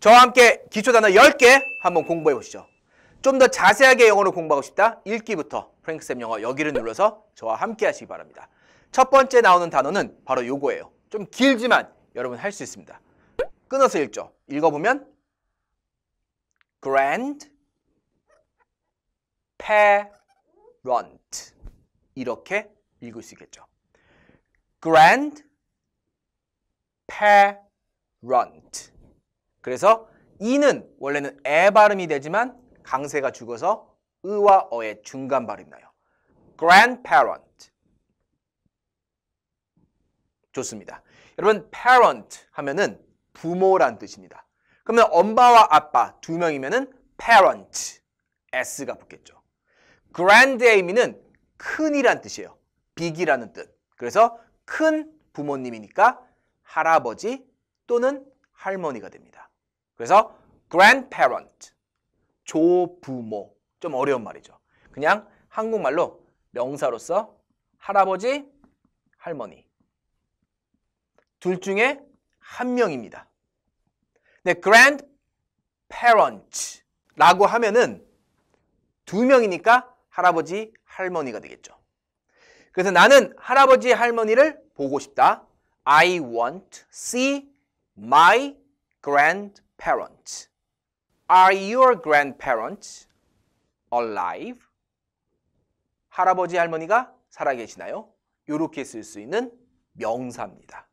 저와 함께 기초단어 10개 한번 공부해 보시죠. 좀 더 자세하게 영어를 공부하고 싶다? 읽기부터 프랭크쌤 영어 여기를 눌러서 저와 함께 하시기 바랍니다. 첫 번째 나오는 단어는 바로 요거예요. 좀 길지만 여러분 할 수 있습니다. 끊어서 읽죠. 읽어보면 grand parent 이렇게 읽을 수 있겠죠. grand parent 그래서 이는 원래는 에 발음이 되지만 강세가 죽어서 으와 어의 중간 발음이 나요. grandparent. 좋습니다. 여러분 parent 하면은 부모란 뜻입니다. 그러면 엄마와 아빠 두 명이면은 parent s가 붙겠죠. grand a 의미는 큰이란 뜻이에요. big이라는 뜻. 그래서 큰 부모님이니까 할아버지 또는 할머니가 됩니다. 그래서 grandparent, 조부모. 좀 어려운 말이죠. 그냥 한국말로 명사로서 할아버지, 할머니. 둘 중에 한 명입니다. 근데 grandparent라고 하면은 두 명이니까 할아버지, 할머니가 되겠죠. 그래서 나는 할아버지, 할머니를 보고 싶다. I want see my grand parents? Are your grandparents alive? 할아버지 할머니가 살아계시나요? 이렇게 쓸 수 있는 명사입니다.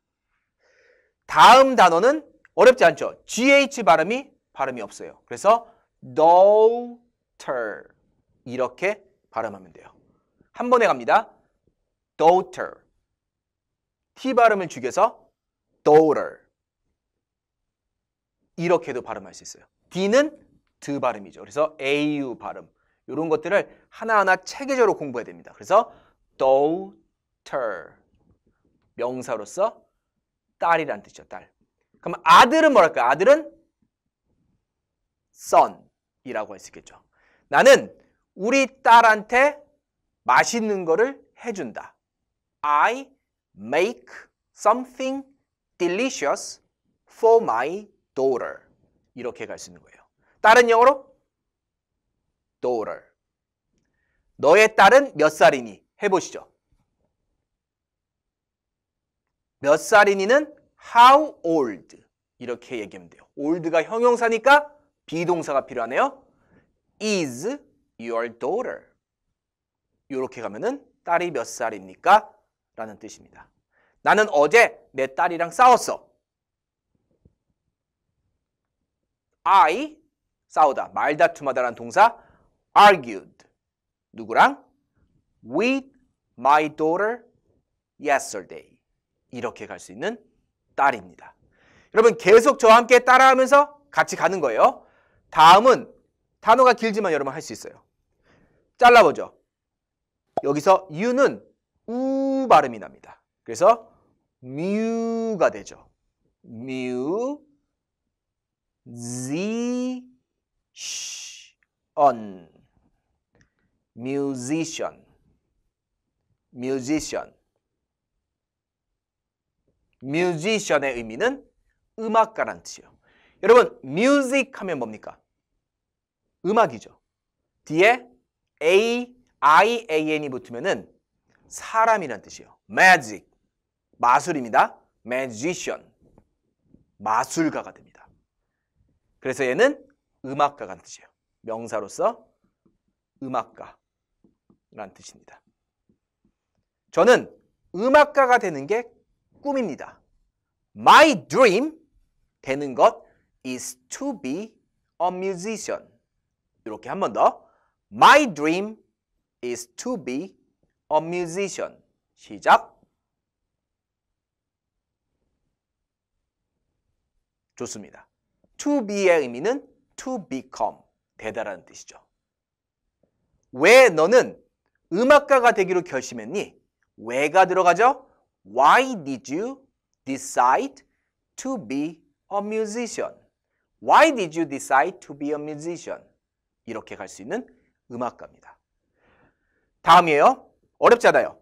다음 단어는 어렵지 않죠? GH 발음이 발음이 없어요. 그래서 daughter 이렇게 발음하면 돼요. 한 번에 갑니다. daughter T 발음을 죽여서 daughter 이렇게도 발음할 수 있어요. D는 드 발음이죠. 그래서 AU 발음. 이런 것들을 하나하나 체계적으로 공부해야 됩니다. 그래서 daughter 명사로서 딸이란 뜻이죠. 딸. 그럼 아들은 뭐랄까요? 아들은 son이라고 할 수 있겠죠. 나는 우리 딸한테 맛있는 거를 해준다. I make something delicious for my daughter 이렇게 갈 수 있는 거예요. 다른 영어로 daughter. 너의 딸은 몇 살이니? 해보시죠. 몇 살이니는 how old 이렇게 얘기하면 돼요. old가 형용사니까 비동사가 필요하네요. is your daughter. 이렇게 가면은 딸이 몇 살입니까? 라는 뜻입니다. 나는 어제 내 딸이랑 싸웠어. I 싸우다 말다툼하다라는 동사 argued 누구랑? with my daughter yesterday 이렇게 갈 수 있는 딸입니다. 여러분 계속 저와 함께 따라하면서 같이 가는 거예요. 다음은 단어가 길지만 여러분 할 수 있어요. 잘라보죠. 여기서 u 는우 발음이 납니다. 그래서 뮤가 되죠. 뮤 musician musician musician musician의 의미는 음악가란 뜻이요. 여러분, music 하면 뭡니까? 음악이죠. 뒤에 a i a n이 붙으면은 사람이란 뜻이요. magic 마술입니다. magician 마술가가 됩니다. 그래서 얘는 음악가가는 뜻이에요. 명사로서 음악가라는 뜻입니다. 저는 음악가가 되는 게 꿈입니다. My dream 되는 것 is to be a musician. 이렇게 한 번 더. My dream is to be a musician. 시작. 좋습니다. to be의 의미는 to become, 되다라는 뜻이죠. 왜 너는 음악가가 되기로 결심했니? 왜가 들어가죠? Why did you decide to be a musician? Why did you decide to be a musician? 이렇게 갈 수 있는 음악가입니다. 다음이에요. 어렵잖아요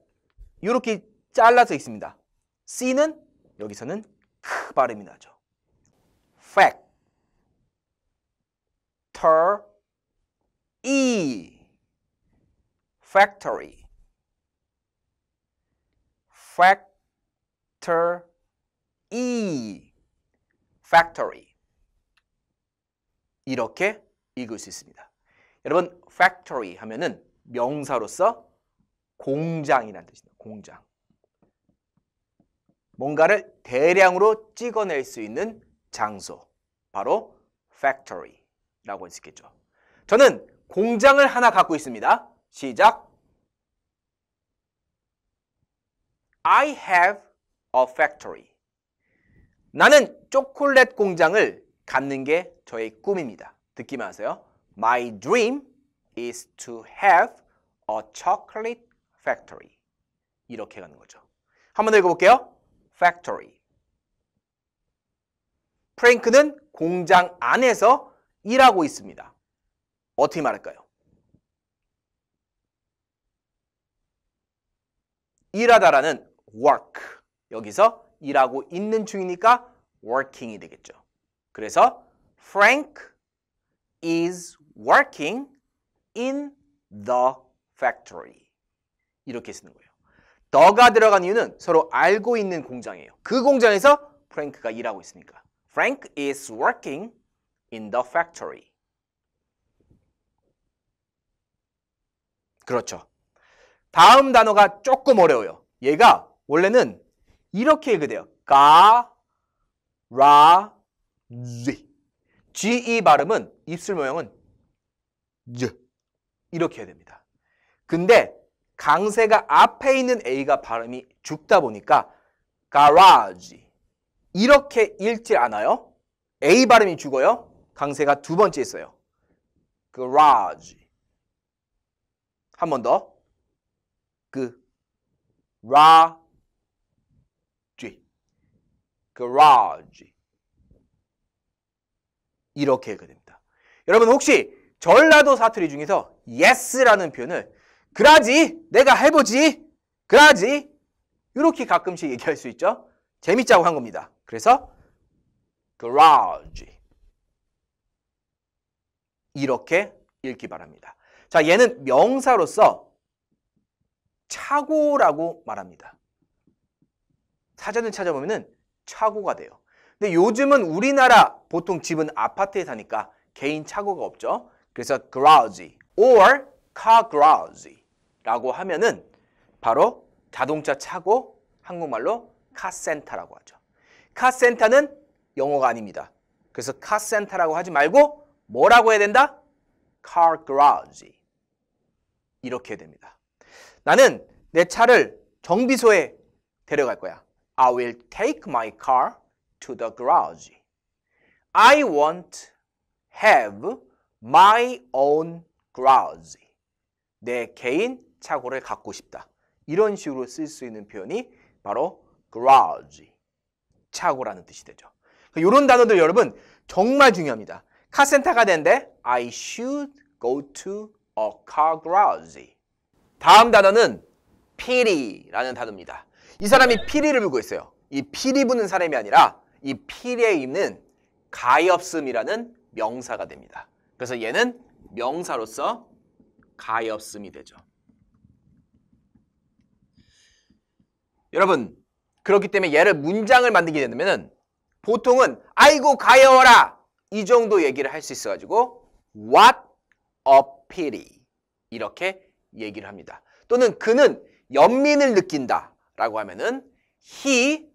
이렇게 잘라져 있습니다. C는 여기서는 크 발음이 나죠. Fact. factor E factory factor E factory 이렇게 읽을 수 있습니다. 여러분 factory 하면은 명사로서 공장이라는 뜻입니다. 공장. 뭔가를 대량으로 찍어낼 수 있는 장소. 바로 factory. 라고 할수 있겠죠. 저는 공장을 하나 갖고 있습니다. 시작. I have a factory. 나는 초콜릿 공장을 갖는 게 저의 꿈입니다. 듣기만 하세요. My dream is to have a chocolate factory. 이렇게 가는 거죠. 한 번 더 읽어볼게요. factory. 프랭크는 공장 안에서 일하고 있습니다. 어떻게 말할까요? 일하다라는 work. 여기서 일하고 있는 중이니까 working이 되겠죠. 그래서 Frank is working in the factory. 이렇게 쓰는 거예요. 더가 들어간 이유는 서로 알고 있는 공장이에요. 그 공장에서 프랭크가 일하고 있으니까. Frank is working in the factory. 그렇죠. 다음 단어가 조금 어려워요. 얘가 원래는 이렇게 읽어요. 가, 라, 지. GE 발음은 입술 모양은 쥐. 이렇게 해야 됩니다. 근데 강세가 앞에 있는 A가 발음이 죽다 보니까 가라지 이렇게 읽지 않아요. A 발음이 죽어요. 강세가 두 번째 있어요. 그 raj. 한번 더. 그 raj. 그 raj. 이렇게 읽어됩니다. 여러분 혹시 전라도 사투리 중에서 yes라는 표현을 그라지 내가 해보지 그라지 이렇게 가끔씩 얘기할 수 있죠. 재밌자고 한 겁니다. 그래서 garage 이렇게 읽기 바랍니다. 자, 얘는 명사로서 차고라고 말합니다. 사전을 찾아보면 차고가 돼요. 근데 요즘은 우리나라 보통 집은 아파트에 사니까 개인 차고가 없죠. 그래서 garage or car garage라고 하면은 바로 자동차 차고 한국말로 카센터라고 하죠. 카센터는 영어가 아닙니다. 그래서 카센터라고 하지 말고 뭐라고 해야 된다? car garage 이렇게 됩니다. 나는 내 차를 정비소에 데려갈 거야. I will take my car to the garage. I won't have my own garage. 내 개인 차고를 갖고 싶다. 이런 식으로 쓸 수 있는 표현이 바로 garage, 차고라는 뜻이 되죠. 이런 그러니까 단어들 여러분 정말 중요합니다. 카센터가 된대. I should go to a car garage. 다음 단어는 피리라는 단어입니다. 이 사람이 피리를 불고 있어요. 이 피리 부는 사람이 아니라 이 피리에 있는 가엾음이라는 명사가 됩니다. 그래서 얘는 명사로서 가엾음이 되죠. 여러분 그렇기 때문에 얘를 문장을 만들게 되면 보통은 아이고 가여워라 이 정도 얘기를 할 수 있어가지고 what a pity 이렇게 얘기를 합니다. 또는 그는 연민을 느낀다 라고 하면은 he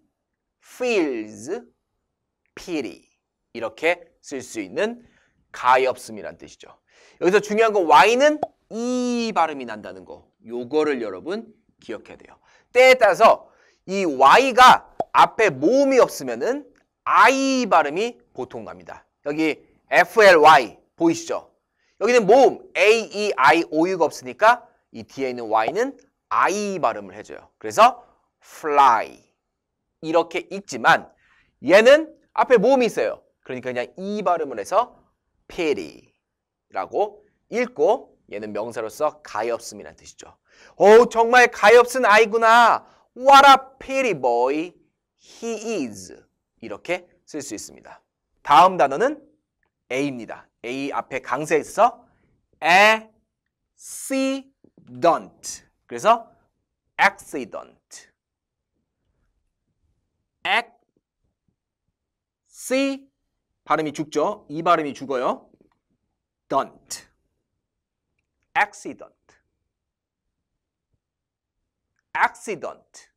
feels pity 이렇게 쓸 수 있는 가엾음이란 뜻이죠. 여기서 중요한 건 y는 이 발음이 난다는 거 요거를 여러분 기억해야 돼요. 때에 따라서 이 y가 앞에 모음이 없으면은 i 발음이 보통 납니다. 여기 FLY 보이시죠? 여기는 모음 A, E, I, OU가 없으니까 이 뒤에 있는 Y는 I 발음을 해줘요. 그래서 fly 이렇게 읽지만 얘는 앞에 모음이 있어요. 그러니까 그냥 E 발음을 해서 pity라고 읽고 얘는 명사로서 가엾음이라는 뜻이죠. 오 정말 가엾은 아이구나. What a pity boy he is. 이렇게 쓸 수 있습니다. 다음 단어는 A입니다. A 앞에 강세 있어 accident. 그래서 accident. ac c 발음이 죽죠? 이 발음이 죽어요. don't. accident. accident.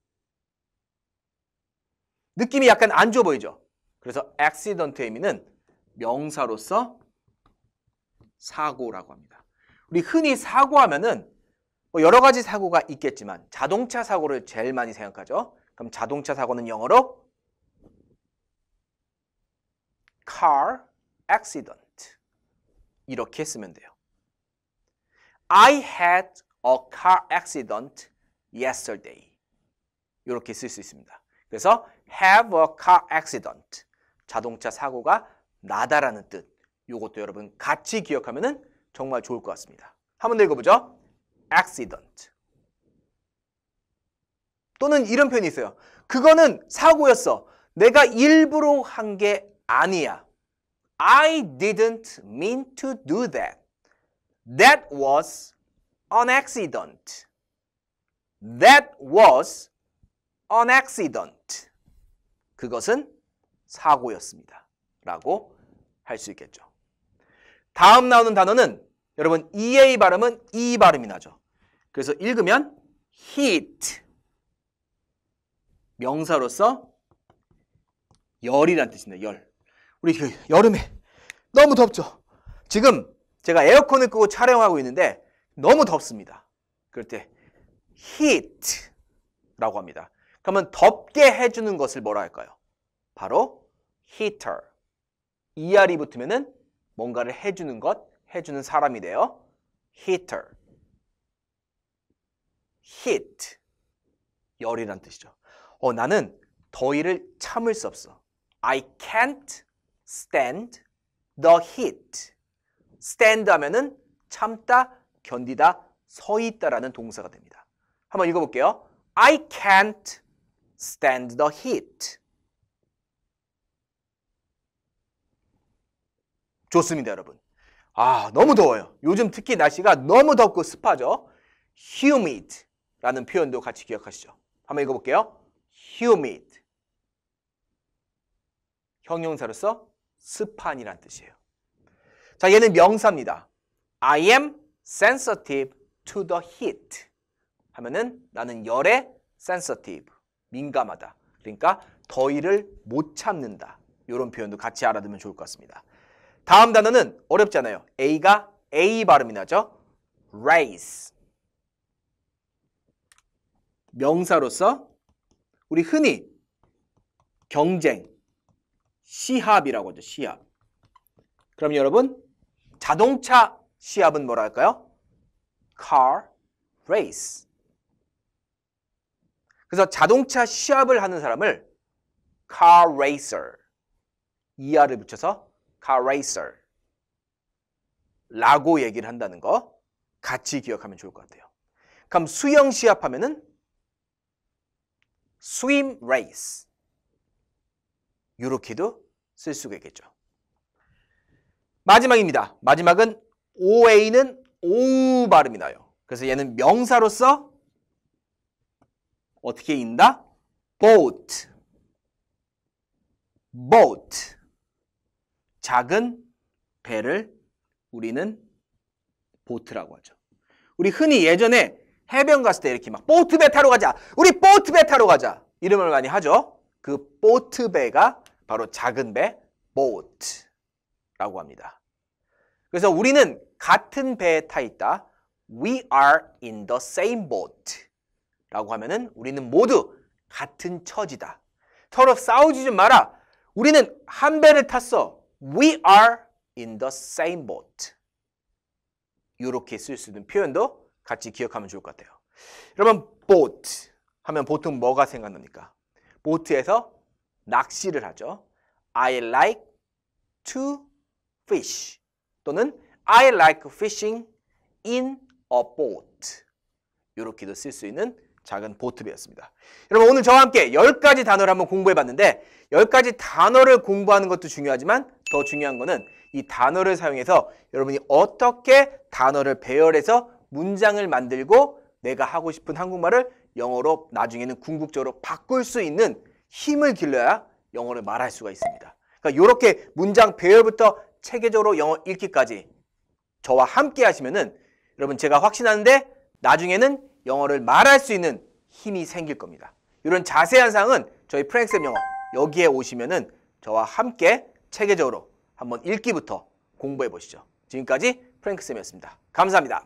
느낌이 약간 안 좋아 보이죠? 그래서 accident의 의미는 명사로서 사고라고 합니다. 우리 흔히 사고하면은 뭐 여러 가지 사고가 있겠지만 자동차 사고를 제일 많이 생각하죠. 그럼 자동차 사고는 영어로 car accident 이렇게 쓰면 돼요. I had a car accident yesterday. 이렇게 쓸 수 있습니다. 그래서 have a car accident 자동차 사고가 나다라는 뜻. 이것도 여러분 같이 기억하면 정말 좋을 것 같습니다. 한번 더 읽어보죠. accident. 또는 이런 표현이 있어요. 그거는 사고였어. 내가 일부러 한 게 아니야. I didn't mean to do that. That was an accident. That was an accident. 그것은 사고였습니다. 라고 할 수 있겠죠. 다음 나오는 단어는 여러분 EA 발음은 E 발음이 나죠. 그래서 읽으면 heat 명사로서 열이란 뜻입니다. 열. 우리 그 여름에 너무 덥죠. 지금 제가 에어컨을 끄고 촬영하고 있는데 너무 덥습니다. 그럴 때 heat라고 합니다. 그러면 덥게 해주는 것을 뭐라 할까요? 바로 heater. er이 붙으면은 뭔가를 해주는 것, 해주는 사람이 돼요. heater. heat. 열이란 뜻이죠. 어, 나는 더위를 참을 수 없어. I can't stand the heat. stand 하면은 참다, 견디다, 서 있다라는 동사가 됩니다. 한번 읽어볼게요. I can't stand the heat. 좋습니다, 여러분. 아, 너무 더워요. 요즘 특히 날씨가 너무 덥고 습하죠. humid라는 표현도 같이 기억하시죠. 한번 읽어볼게요. humid. 형용사로서 습한이란 뜻이에요. 자, 얘는 명사입니다. I am sensitive to the heat. 하면은 나는 열에 sensitive, 민감하다. 그러니까 더위를 못 참는다. 이런 표현도 같이 알아두면 좋을 것 같습니다. 다음 단어는 어렵잖아요 A가 A 발음이 나죠. raise. 명사로서 우리 흔히 경쟁, 시합이라고 하죠. 시합. 그럼 여러분 자동차 시합은 뭐라 할까요? car race. 그래서 자동차 시합을 하는 사람을 car racer, 이하를 붙여서 car racer 라고 얘기를 한다는 거 같이 기억하면 좋을 것 같아요. 그럼 수영 시합하면은 swim race 이렇게도 쓸 수가 있겠죠. 마지막입니다. 마지막은 OA는 오 발음이 나요. 그래서 얘는 명사로서 어떻게 읽는다 boat boat 작은 배를 우리는 보트라고 하죠. 우리 흔히 예전에 해변 갔을 때 이렇게 막 보트 배 타러 가자. 우리 보트 배 타러 가자. 이름을 많이 하죠. 그 보트 배가 바로 작은 배보트라고 합니다. 그래서 우리는 같은 배에 타 있다. We are in the same boat. 라고 하면은 우리는 모두 같은 처지다. 서로 싸우지 좀 마라. 우리는 한 배를 탔어. We are in the same boat. 이렇게 쓸 수 있는 표현도 같이 기억하면 좋을 것 같아요. 여러분 boat 하면 보통 뭐가 생각납니까? 보트에서 낚시를 하죠. I like to fish 또는 I like fishing in a boat 이렇게도 쓸 수 있는 작은 보트비였습니다 여러분 오늘 저와 함께 10가지 단어를 한번 공부해봤는데 10가지 단어를 공부하는 것도 중요하지만 더 중요한 거는 이 단어를 사용해서 여러분이 어떻게 단어를 배열해서 문장을 만들고 내가 하고 싶은 한국말을 영어로 나중에는 궁극적으로 바꿀 수 있는 힘을 길러야 영어를 말할 수가 있습니다. 그러니까 이렇게 문장 배열부터 체계적으로 영어 읽기까지 저와 함께 하시면은 여러분 제가 확신하는데 나중에는 영어를 말할 수 있는 힘이 생길 겁니다. 이런 자세한 사항은 저희 프랭쌤 영어 여기에 오시면은 저와 함께 체계적으로 한번 읽기부터 공부해 보시죠. 지금까지 프랭크쌤이었습니다. 감사합니다.